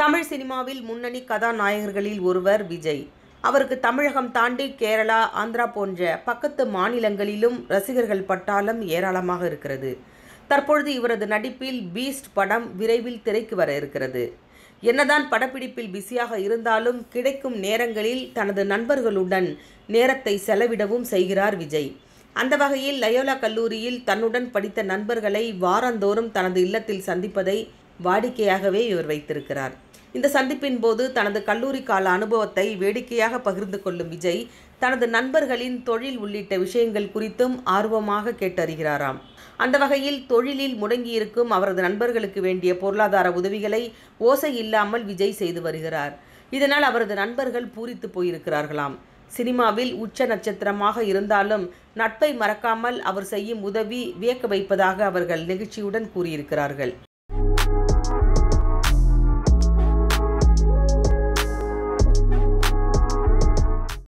தமிழ் சினிமாவில் முன்னணி கதாநாயகர்களில் ஒருவர் விஜய் அவருக்கு தமிழகம் தாண்டி கேரளா ஆந்திரா போன்ற பக்கத்து மாநிலங்களிலும் ரசிகர்கள் பட்டாளம் ஏராளமாக இருக்கிறது தற்பொழுது இவரது நடிப்பில் பீஸ்ட் படம் விரைவில் திரைக்கு வர இருக்கிறது என்னதான் படப்பிடிப்பில் பிஸியாக இருந்தாலும் கிடைக்கும் நேரங்களில் தனது நண்பர்களுடன் நேரத்தை செலவிடவும் செய்கிறார் விஜய் அந்த வகையில் லயோலா கல்லூரியில் தன்னுடன் படித்த நண்பர்களை வாரந்தோறும் தனது இல்லத்தில் சந்திப்பதை வாடிக்கையாகவே இவர் வைத்திருக்கிறார் இந்த சந்திப்பின் போது தனது கல்லூரி கால அனுபவத்தை வேடிக்கையாக பகிர்ந்து கொள்ளும் விஜய் தனது நண்பர்களின் தொழில் உள்ளிட்ட விஷயங்கள் குறித்தும் ஆர்வமாக கேட்டறிகிறாராம் அந்த வகையில் தொழிலில் முடங்கியிருக்கும் அவரது நண்பர்களுக்கு வேண்டிய பொருளாதார உதவிகளை ஓசை இல்லாமல் விஜய் செய்து வருகிறார் இதனால் அவரது நண்பர்கள் பூரித்து போயிருக்கிறார்களாம் சினிமாவில் உச்ச நட்சத்திரமாக இருந்தாலும் நட்பை மறக்காமல் அவர் செய்யும் உதவி வியக்க வைப்பதாக அவர்கள் நெகிழ்ச்சியுடன் கூறியிருக்கிறார்கள்